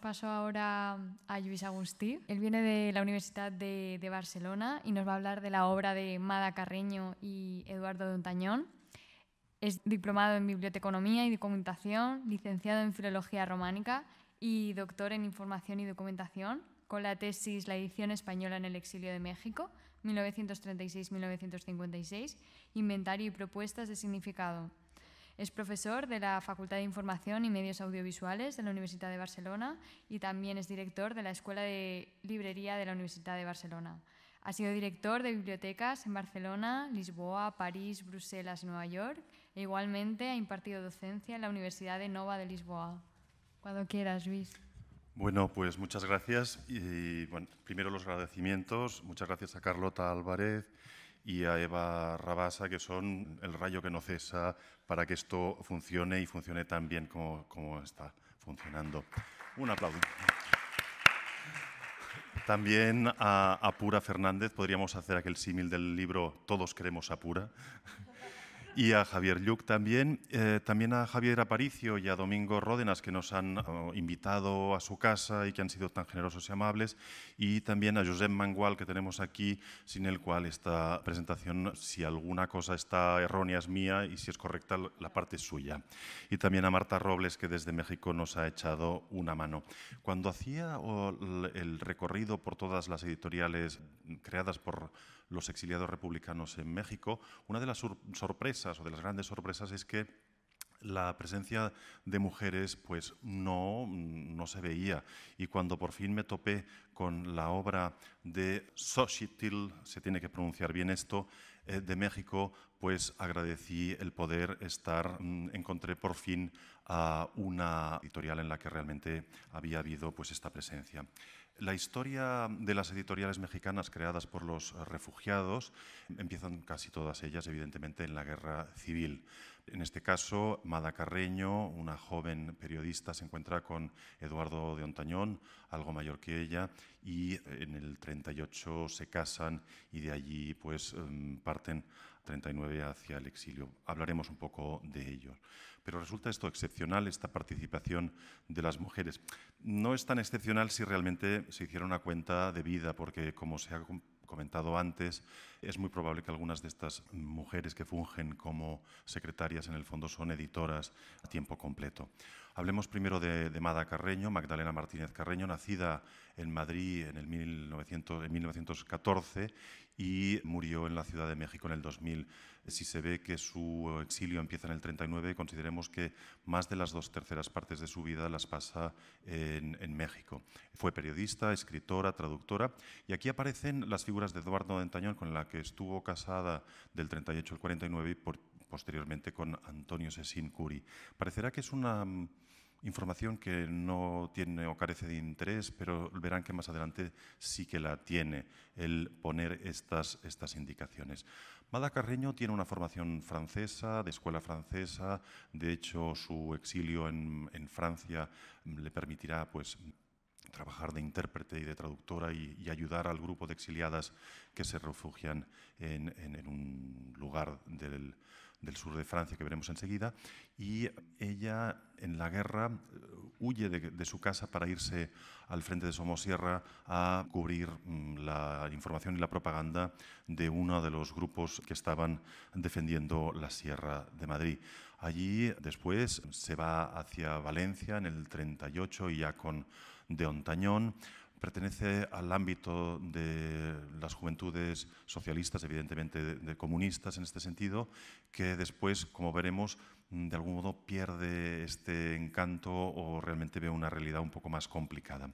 paso ahora a Luis Agustí. Él viene de la Universidad de, Barcelona y nos va a hablar de la obra de Mada Carreño y Eduardo Untañón. Es diplomado en Biblioteconomía y Documentación, licenciado en Filología Románica y doctor en Información y Documentación, con la tesis La edición española en el exilio de México, 1936-1956, Inventario y propuestas de significado, es profesor de la Facultad de Información y Medios Audiovisuales de la Universidad de Barcelona y también es director de la Escuela de Librería de la Universidad de Barcelona. Ha sido director de bibliotecas en Barcelona, Lisboa, París, Bruselas Nueva York. E igualmente ha impartido docencia en la Universidad de Nova de Lisboa. Cuando quieras, Luis. Bueno, pues muchas gracias. Y primero los agradecimientos. Muchas gracias a Carlota Álvarez y a Eva Rabasa, que son el rayo que no cesa para que esto funcione y funcione tan bien como, como está funcionando. Un aplauso. También a, Apura Fernández, podríamos hacer aquel símil del libro Todos queremos a Pura y a Javier Lluc también, eh, también a Javier Aparicio y a Domingo Ródenas, que nos han oh, invitado a su casa y que han sido tan generosos y amables, y también a Josep Mangual, que tenemos aquí, sin el cual esta presentación, si alguna cosa está errónea, es mía, y si es correcta, la parte es suya. Y también a Marta Robles, que desde México nos ha echado una mano. Cuando hacía el recorrido por todas las editoriales creadas por los exiliados republicanos en México. Una de las sorpresas o de las grandes sorpresas es que la presencia de mujeres pues no, no se veía y cuando por fin me topé con la obra de Xochitl, se tiene que pronunciar bien esto, eh, de México, pues agradecí el poder estar, mm, encontré por fin a una editorial en la que realmente había habido pues esta presencia. La historia de las editoriales mexicanas creadas por los eh, refugiados empiezan casi todas ellas, evidentemente, en la guerra civil. En este caso, Mada Carreño, una joven periodista, se encuentra con Eduardo de Ontañón, algo mayor que ella, y eh, en el 38 se casan y de allí pues, em, parten 39 hacia el exilio. Hablaremos un poco de ello. Pero resulta esto excepcional, esta participación de las mujeres. No es tan excepcional si realmente se hiciera una cuenta de vida, porque como se ha comentado antes, es muy probable que algunas de estas mujeres que fungen como secretarias en el fondo son editoras a tiempo completo. Hablemos primero de, Mada Carreño, Magdalena Martínez Carreño, nacida en Madrid en, el 1914 y murió en la Ciudad de México en el 2000. Si se ve que su exilio empieza en el 39, consideremos que más de las dos terceras partes de su vida las pasa en, México. Fue periodista, escritora, traductora y aquí aparecen las figuras de Eduardo Dentañón, con la que estuvo casada del 38 al 49 y por posteriormente con Antonio Sesin Curi. Parecerá que es una mm, información que no tiene o carece de interés, pero verán que más adelante sí que la tiene el poner estas, estas indicaciones. Mada Carreño tiene una formación francesa, de escuela francesa, de hecho su exilio en, Francia mm, le permitirá pues, trabajar de intérprete y de traductora y, ayudar al grupo de exiliadas que se refugian en un lugar del del sur de Francia que veremos enseguida, y ella en la guerra eh, huye de, su casa para irse al frente de Somosierra a cubrir mm, la información y la propaganda de uno de los grupos que estaban defendiendo la Sierra de Madrid. Allí después se va hacia Valencia en el 38 y ya con de pertenece al ámbito de las juventudes socialistas, evidentemente de, comunistas en este sentido, que después, como veremos, mm, de algún modo pierde este encanto o realmente ve una realidad un poco más complicada.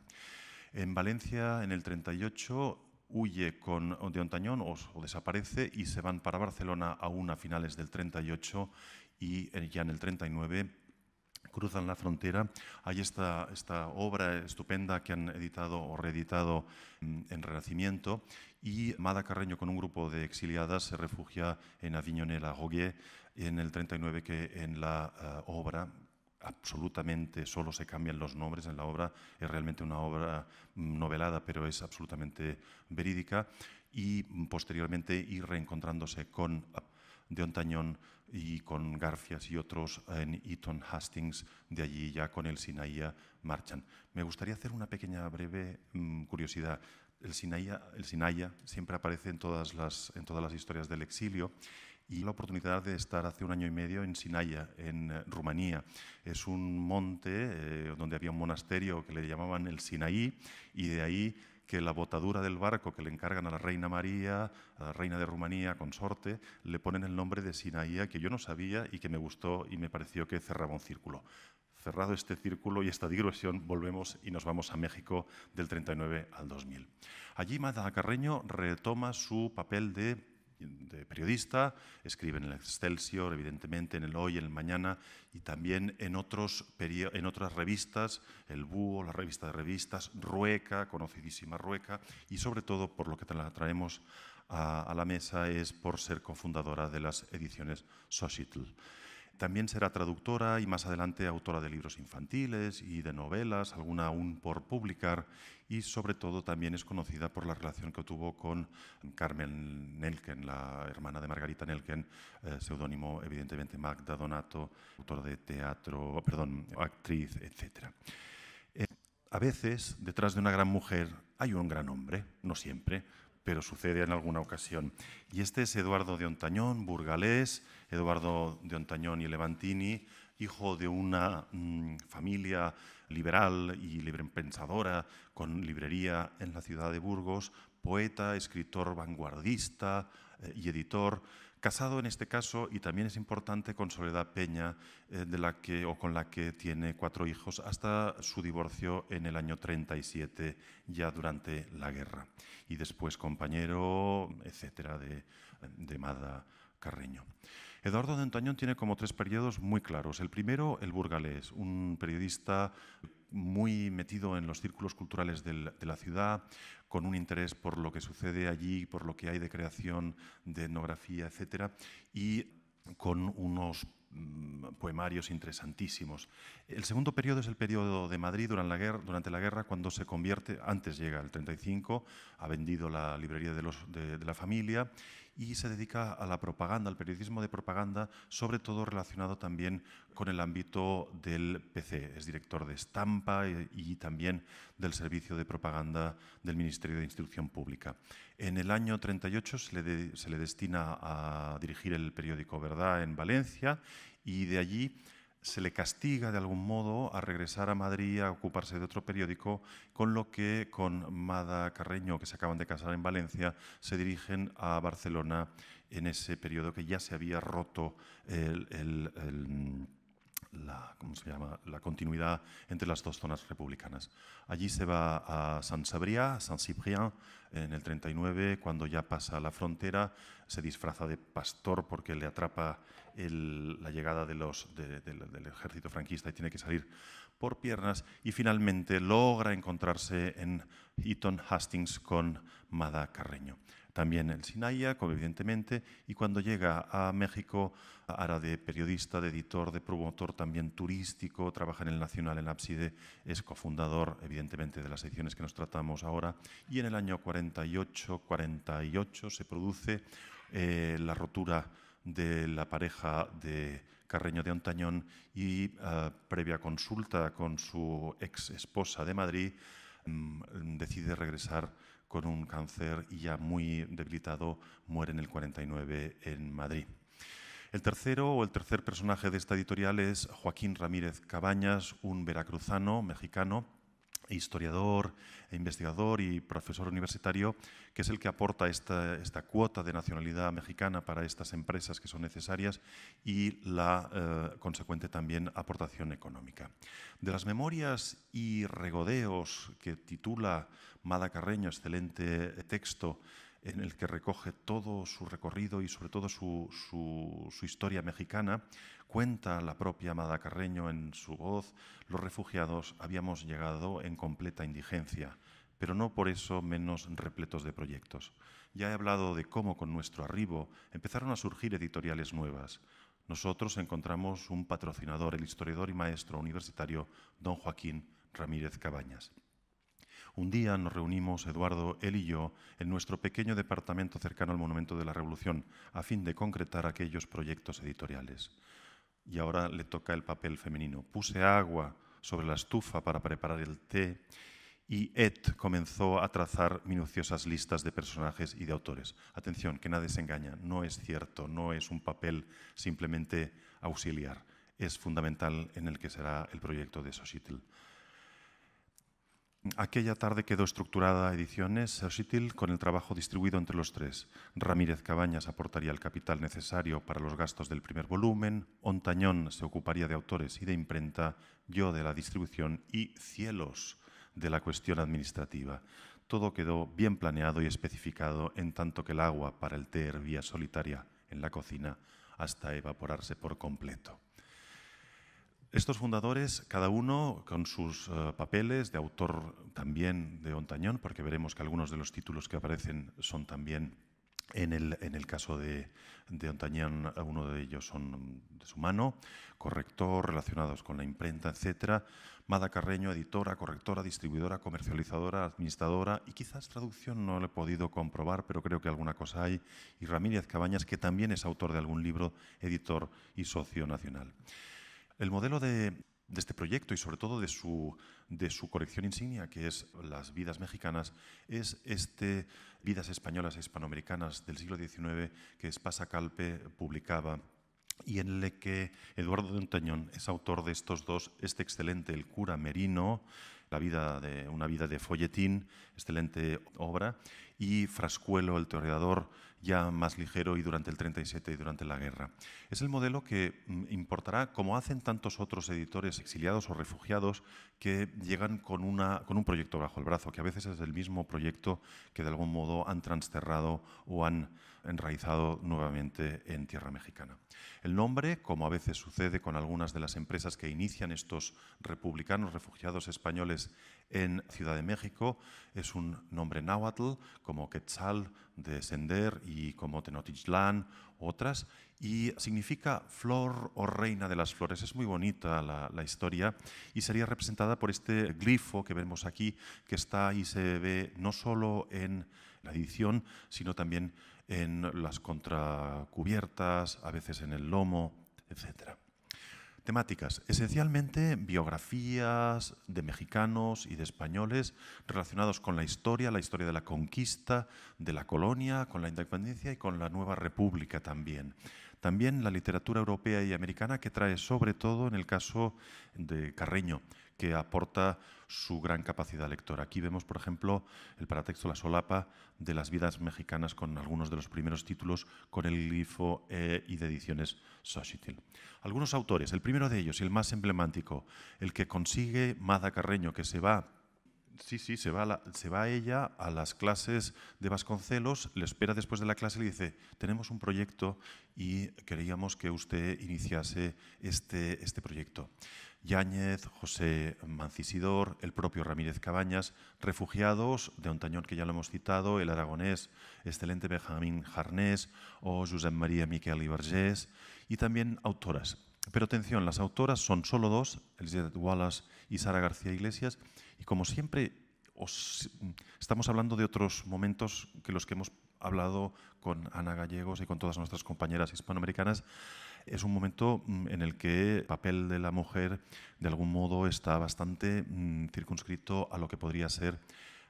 En Valencia, en el 38, huye con, de Ontañón o, o, desaparece y se van para Barcelona aún a finales del 38 y eh, ya en el 39 cruzan la frontera. Hay esta, esta obra estupenda que han editado o reeditado mm, en Renacimiento y Mada Carreño con un grupo de exiliadas se refugia en avignonet la roguet en el 39 que en la eh, obra absolutamente, solo se cambian los nombres en la obra, es realmente una obra mm, novelada, pero es absolutamente verídica, y mm, posteriormente ir reencontrándose con ah, de Ontañón y con garfias y otros en Eton Hastings, de allí ya con el Sinaía marchan. Me gustaría hacer una pequeña breve mm, curiosidad. El Sinaía, el siempre aparece en todas, en todas las historias del exilio y la oportunidad de estar hace un año y medio en Sinaia, en eh, Rumanía. Es un monte eh, donde había un monasterio que le llamaban el Sinaí y de ahí que la botadura del barco que le encargan a la reina María, a la reina de Rumanía, consorte, le ponen el nombre de Sinaía, que yo no sabía y que me gustó y me pareció que cerraba un círculo. Cerrado este círculo y esta digresión, volvemos y nos vamos a México del 39 al 2000. Allí Mada Carreño retoma su papel de de periodista, escribe en el Excelsior, evidentemente, en el Hoy, en el Mañana y también en, otros en otras revistas, el Búho, la revista de revistas, Rueca, conocidísima Rueca, y sobre todo por lo que la traemos a, la mesa es por ser cofundadora de las ediciones Societal. También será traductora y más adelante autora de libros infantiles y de novelas, alguna aún por publicar, y sobre todo también es conocida por la relación que tuvo con Carmen Nelken, la hermana de Margarita Nelken, eh, seudónimo evidentemente Magda Donato, autora de teatro, perdón, actriz, etc. Eh, a veces, detrás de una gran mujer hay un gran hombre, no siempre, pero sucede en alguna ocasión. Y este es Eduardo de Ontañón, burgalés, Eduardo de Ontañón y Levantini, hijo de una mm, familia liberal y librepensadora con librería en la ciudad de Burgos, poeta, escritor vanguardista eh, y editor Casado en este caso, y también es importante, con Soledad Peña, eh, de la que, o con la que tiene cuatro hijos, hasta su divorcio en el año 37, ya durante la guerra. Y después compañero, etcétera, de, Mada Carreño. Eduardo de Antoñón tiene como tres periodos muy claros. El primero, el burgalés, un periodista muy metido en los círculos culturales de la ciudad, con un interés por lo que sucede allí, por lo que hay de creación, de etnografía, etcétera, Y con unos Mm, poemarios interesantísimos. El segundo periodo es el periodo de Madrid durante la guerra, durante la guerra cuando se convierte, antes llega el 35, ha vendido la librería de, los, de, la familia y se dedica a la propaganda, al periodismo de propaganda, sobre todo relacionado también con el ámbito del PC. Es director de estampa y, también del servicio de propaganda del Ministerio de Instrucción Pública. En el año 38 se le, se le destina a dirigir el periódico Verdad en Valencia y de allí se le castiga de algún modo a regresar a Madrid a ocuparse de otro periódico, con lo que con Mada Carreño, que se acaban de casar en Valencia, se dirigen a Barcelona en ese periodo que ya se había roto el, el, el la, se llama? la continuidad entre las dos zonas republicanas. Allí se va a San Sabrià, San Cyprien, en el 39, cuando ya pasa la frontera, se disfraza de pastor porque le atrapa la llegada del ejército franquista y tiene que salir por piernas y finalmente logra encontrarse en Eton Hastings con Mada Carreño también el Sinaiaco, evidentemente, y cuando llega a México hará de periodista, de editor, de promotor también turístico, trabaja en el Nacional en Ábside, es cofundador, evidentemente, de las ediciones que nos tratamos ahora, y en el año 48-48 se produce eh, la rotura de la pareja de Carreño de Ontañón y eh, previa consulta con su ex esposa de Madrid, mm, decide regresar con un cáncer y ya muy debilitado, muere en el 49 en Madrid. El tercero o el tercer personaje de esta editorial es Joaquín Ramírez Cabañas, un veracruzano mexicano historiador, e investigador y profesor universitario, que es el que aporta esta, esta, cuota de nacionalidad mexicana para estas empresas que son necesarias y la eh, consecuente también aportación económica. De las memorias y regodeos que titula Mada Carreño, excelente eh, texto, en el que recoge todo su recorrido y sobre todo su, historia mexicana, cuenta la propia Amada Carreño en su voz, los refugiados habíamos llegado en completa indigencia, pero no por eso menos repletos de proyectos. Ya he hablado de cómo con nuestro arribo empezaron a surgir editoriales nuevas. Nosotros encontramos un patrocinador, el historiador y maestro universitario don Joaquín Ramírez Cabañas. Un día nos reunimos, Eduardo, él y yo, en nuestro pequeño departamento cercano al Monumento de la Revolución, a fin de concretar aquellos proyectos editoriales. Y ahora le toca el papel femenino. Puse agua sobre la estufa para preparar el té y Ed comenzó a trazar minuciosas listas de personajes y de autores. Atención, que nadie se engaña, no es cierto, no es un papel simplemente auxiliar, es fundamental en el que será el proyecto de Sochitl. Aquella tarde quedó estructurada Ediciones con el trabajo distribuido entre los tres. Ramírez Cabañas aportaría el capital necesario para los gastos del primer volumen, Ontañón se ocuparía de autores y de imprenta, yo de la distribución y Cielos de la cuestión administrativa. Todo quedó bien planeado y especificado en tanto que el agua para el té hervía solitaria en la cocina hasta evaporarse por completo. Estos fundadores, cada uno con sus eh, papeles de autor también de Ontañón, porque veremos que algunos de los títulos que aparecen son también en el, en el caso de, de Ontañón, uno de ellos son de su mano, corrector, relacionados con la imprenta, etc. Mada Carreño, editora, correctora, distribuidora, comercializadora, administradora y quizás traducción no lo he podido comprobar, pero creo que alguna cosa hay. Y Ramírez Cabañas, que también es autor de algún libro, editor y socio nacional. El modelo de, este proyecto y sobre todo de su, de su colección insignia, que es Las vidas mexicanas, es este Vidas españolas e hispanoamericanas del siglo XIX que Espasa Calpe publicaba y en el que Eduardo de Untañón es autor de estos dos, este excelente El cura merino, la vida de, una vida de folletín, excelente obra, y Frascuelo, el teoreador, ya más ligero y durante el 37 y durante la guerra. Es el modelo que mm, importará, como hacen tantos otros editores exiliados o refugiados, que llegan con, una, con un proyecto bajo el brazo, que a veces es el mismo proyecto que de algún modo han trasterrado o han enraizado nuevamente en tierra mexicana. El nombre, como a veces sucede con algunas de las empresas que inician estos republicanos refugiados españoles en Ciudad de México, es un nombre náhuatl, como Quetzal de Sender y como Tenochtitlán, otras, y significa flor o reina de las flores. Es muy bonita la, historia y sería representada por este glifo que vemos aquí, que está y se ve no solo en la edición, sino también en las contracubiertas, a veces en el lomo, etc. Temáticas, esencialmente biografías de mexicanos y de españoles relacionados con la historia, la historia de la conquista, de la colonia, con la independencia y con la nueva república también. También la literatura europea y americana que trae sobre todo en el caso de Carreño, que aporta su gran capacidad lectora. Aquí vemos, por ejemplo, el paratexto La solapa de las vidas mexicanas con algunos de los primeros títulos con el glifo eh, y de ediciones Societil. Algunos autores, el primero de ellos y el más emblemático, el que consigue Mada Carreño, que se va sí, sí, se va, se va ella a las clases de Vasconcelos, le espera después de la clase y le dice, tenemos un proyecto y queríamos que usted iniciase este, este proyecto. Yáñez, José Mancisidor, el propio Ramírez Cabañas, refugiados de Ontañón, que ya lo hemos citado, el aragonés excelente Benjamín Jarnés o José María Miquel Ibargés, y también autoras. Pero atención, las autoras son solo dos, Elizabeth Wallace y Sara García Iglesias, y como siempre estamos hablando de otros momentos que los que hemos hablado con Ana Gallegos y con todas nuestras compañeras hispanoamericanas, es un momento mm, en el que el papel de la mujer de algún modo está bastante mm, circunscrito a lo que podría ser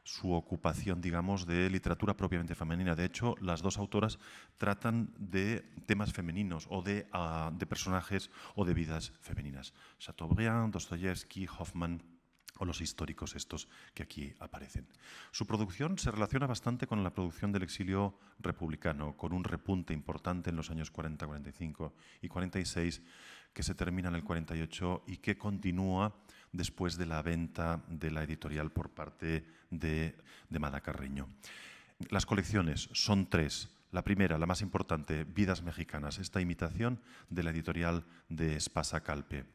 su ocupación, digamos, de literatura propiamente femenina. De hecho, las dos autoras tratan de temas femeninos o de, ah, de personajes o de vidas femeninas. Chateaubriand, Dostoyevsky, Hoffman, o los históricos estos que aquí aparecen. Su producción se relaciona bastante con la producción del exilio republicano, con un repunte importante en los años 40, 45 y 46, que se termina en el 48 y que continúa después de la venta de la editorial por parte de, de Madacarreño. Las colecciones son tres. La primera, la más importante, Vidas Mexicanas, esta imitación de la editorial de Espasa Calpe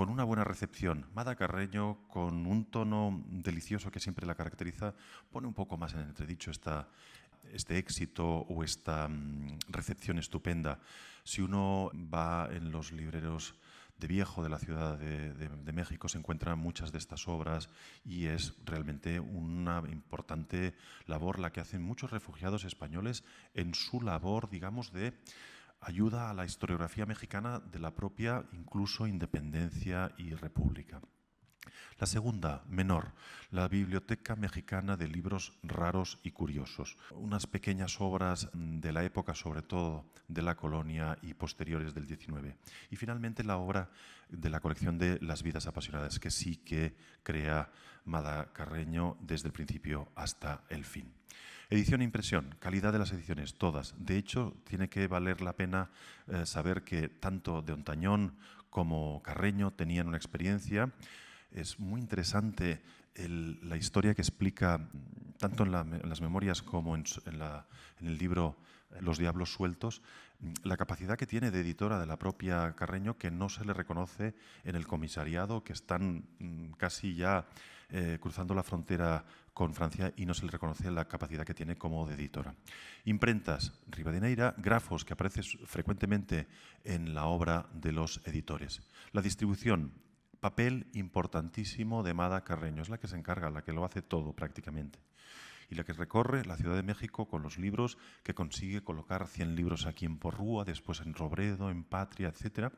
con una buena recepción. Mada Carreño, con un tono delicioso que siempre la caracteriza, pone un poco más en entredicho esta, este éxito o esta mm, recepción estupenda. Si uno va en los libreros de viejo de la Ciudad de, de México se encuentran muchas de estas obras y es realmente una importante labor la que hacen muchos refugiados españoles en su labor, digamos, de ayuda a la historiografía mexicana de la propia incluso independencia y república. La segunda, menor, la Biblioteca Mexicana de Libros Raros y Curiosos. Unas pequeñas obras de la época, sobre todo de la colonia y posteriores del XIX. Y finalmente la obra de la colección de Las Vidas Apasionadas, que sí que crea Mada Carreño desde el principio hasta el fin. Edición e impresión, calidad de las ediciones, todas. De hecho, tiene que valer la pena eh, saber que tanto de Ontañón como Carreño tenían una experiencia. Es muy interesante la historia que explica, mm, tanto en, las memorias como en, en el libro los Diablos Sueltos, la capacidad que tiene de editora de la propia Carreño que no se le reconoce en el comisariado, que están mm, casi ya eh, cruzando la frontera con Francia y no se le reconoce la capacidad que tiene como de editora. Imprentas, Rivadeneira, grafos que aparece frecuentemente en la obra de los editores. La distribución, papel importantísimo de Mada Carreño, es la que se encarga, la que lo hace todo prácticamente y la que recorre la Ciudad de México con los libros, que consigue colocar 100 libros aquí en Porrúa, después en Robredo, en Patria, etcétera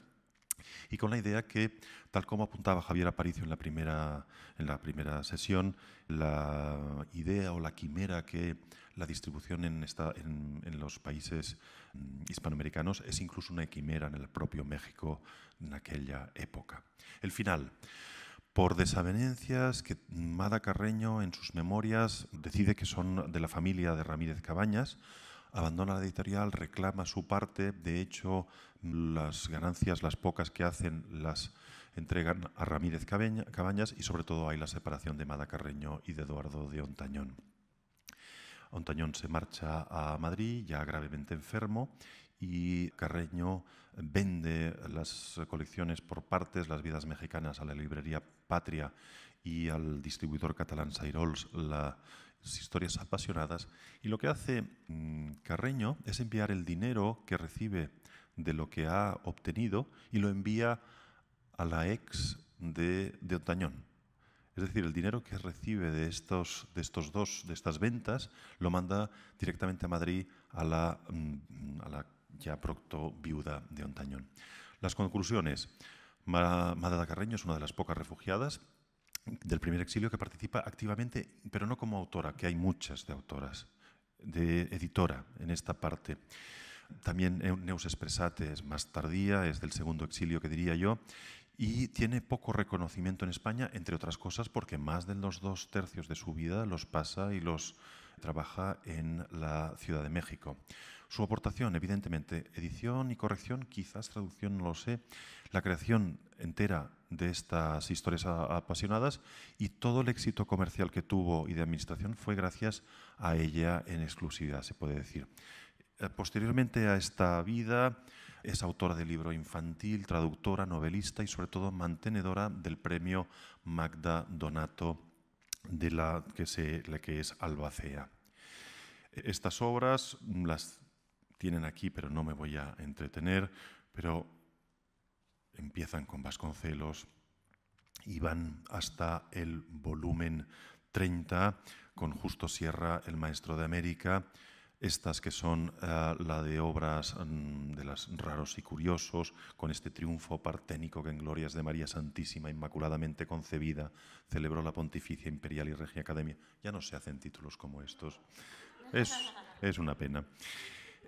y con la idea que, tal como apuntaba Javier Aparicio en la primera, en la primera sesión, la idea o la quimera que la distribución en, en, en los países mm, hispanoamericanos es incluso una quimera en el propio México en aquella época. El final por desavenencias que Mada Carreño en sus memorias decide que son de la familia de Ramírez Cabañas, abandona la editorial, reclama su parte, de hecho las ganancias, las pocas que hacen, las entregan a Ramírez Cabañas y sobre todo hay la separación de Mada Carreño y de Eduardo de Ontañón. Ontañón se marcha a Madrid, ya gravemente enfermo, y Carreño vende las colecciones por partes, las vidas mexicanas, a la librería Patria y al distribuidor catalán Sairols las historias apasionadas. Y lo que hace mm, Carreño es enviar el dinero que recibe de lo que ha obtenido y lo envía a la ex de, de Otañón, es decir, el dinero que recibe de estos, de estos dos, de estas ventas, lo manda directamente a Madrid a la, mm, la ya procto viuda de Ontañón. Las conclusiones. Madada Carreño es una de las pocas refugiadas del primer exilio que participa activamente, pero no como autora, que hay muchas de autoras, de editora en esta parte. También Neus Expressate es más tardía, es del segundo exilio que diría yo, y tiene poco reconocimiento en España, entre otras cosas porque más de los dos tercios de su vida los pasa y los trabaja en la Ciudad de México. Su aportación, evidentemente, edición y corrección, quizás traducción, no lo sé, la creación entera de estas historias apasionadas y todo el éxito comercial que tuvo y de administración fue gracias a ella en exclusividad, se puede decir. Eh, posteriormente a esta vida, es autora de libro infantil, traductora, novelista y sobre todo mantenedora del premio Magda Donato de la que, la que es Albacea. Estas obras las tienen aquí, pero no me voy a entretener, pero empiezan con Vasconcelos y van hasta el volumen 30 con Justo Sierra, el maestro de América, estas que son eh, la de obras mm, de las raros y curiosos, con este triunfo parténico que en glorias de María Santísima, inmaculadamente concebida, celebró la Pontificia Imperial y Regia Academia. Ya no se hacen títulos como estos. Es, una pena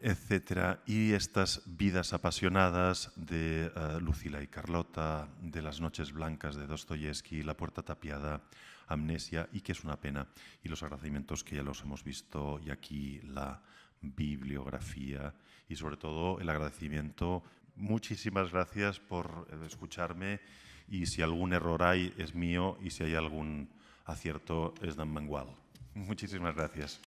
etcétera, y estas vidas apasionadas de eh, Lucila y Carlota, de las noches blancas de Dostoyevsky, La puerta tapiada amnesia y que es una pena. Y los agradecimientos que ya los hemos visto y aquí la bibliografía y sobre todo el agradecimiento. Muchísimas gracias por eh, escucharme y si algún error hay es mío y si hay algún acierto es Dan Mangual. Muchísimas gracias.